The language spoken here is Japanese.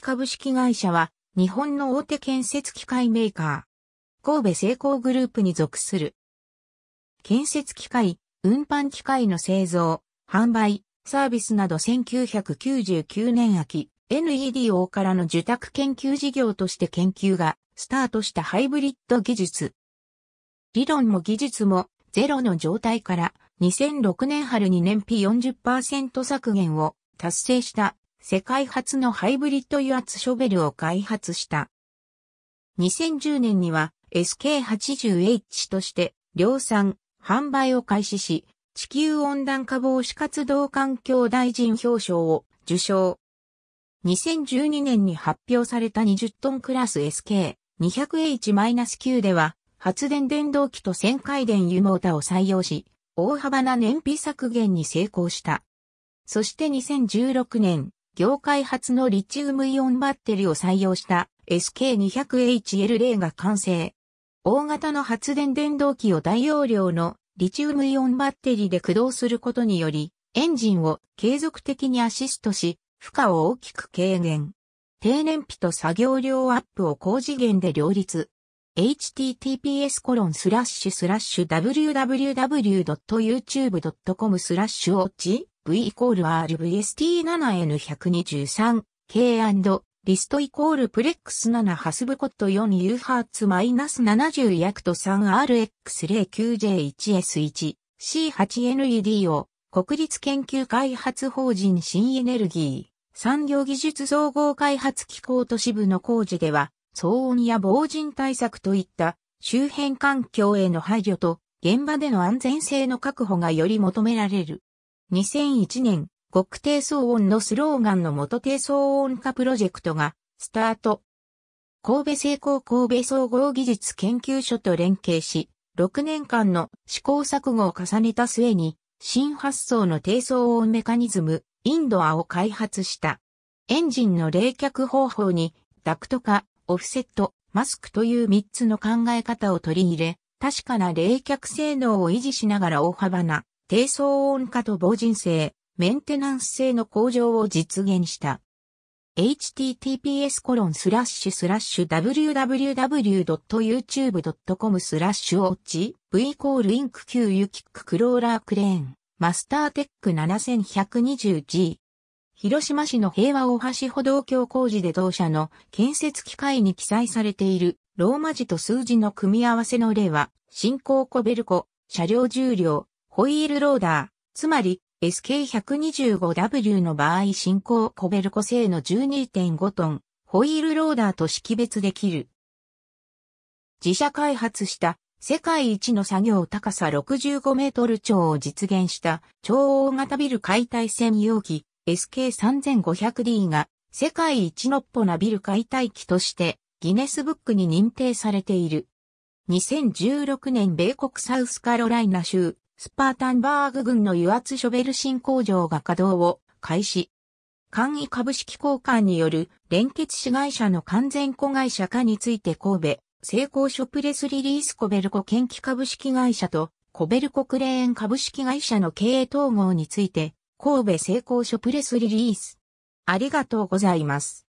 株式会社は日本の大手建設機械メーカー、神戸製鋼グループに属する。建設機械、運搬機械の製造、販売、サービスなど1999年秋、NEDO からの受託研究事業として研究がスタートしたハイブリッド技術。理論も技術もゼロの状態から2006年春に燃費40%削減を達成した世界初のハイブリッド油圧ショベルを開発した。2010年には SK80H として量産、販売を開始し、地球温暖化防止活動環境大臣表彰を受賞。2012年に発表された20トンクラス SK200H-9 では、発電電動機と旋回電油モーターを採用し、大幅な燃費削減に成功した。そして2016年、業界初のリチウムイオンバッテリを採用した s k 2 0 0 h l 例が完成。大型の発電電動機を大容量のリチウムイオンバッテリで駆動することにより、エンジンを継続的にアシストし、負荷を大きく軽減。低燃費と作業量アップを高次元で両立。https コロンスラッシュスラッシュ www.youtube.com スラッシュオチ V イコール RVST7N123、K& リストイコールプレックス7ハスブコット 4U ハーツマイナス70ヤクト 3RX09J1S1、C8NED を国立研究開発法人新エネルギー産業技術総合開発機構都市部の工事では騒音や防塵対策といった周辺環境への配慮と現場での安全性の確保がより求められる。2001年、極低騒音のスローガンの元低騒音化プロジェクトがスタート。神戸成功神戸総合技術研究所と連携し、6年間の試行錯誤を重ねた末に、新発想の低騒音メカニズム、インドアを開発した。エンジンの冷却方法に、ダクト化、オフセット、マスクという3つの考え方を取り入れ、確かな冷却性能を維持しながら大幅な低騒音化と防塵性、メンテナンス性の向上を実現した。https コロンスラッシュスラッシュ www.youtube.com スラッシュウォッチ v イコールインク q ユキッククローラークレーンマスターテック 7120G 広島市の平和大橋歩道橋工事で同社の建設機械に記載されているローマ字と数字の組み合わせの例は進行コベルコ車両重量ホイールローダー、つまり SK125W の場合進行コベルコ製の12.5トン、ホイールローダーと識別できる。自社開発した世界一の作業高さ65メートル超を実現した超大型ビル解体専用機 SK3500D が世界一のっぽなビル解体機としてギネスブックに認定されている。2016年米国サウスカロライナ州スパータンバーグ軍の油圧ショベル新工場が稼働を開始。簡易株式交換による連結子会社の完全子会社化について神戸、成功所プレスリリースコベルコ研機株式会社とコベルコクレーン株式会社の経営統合について神戸成功所プレスリリース。ありがとうございます。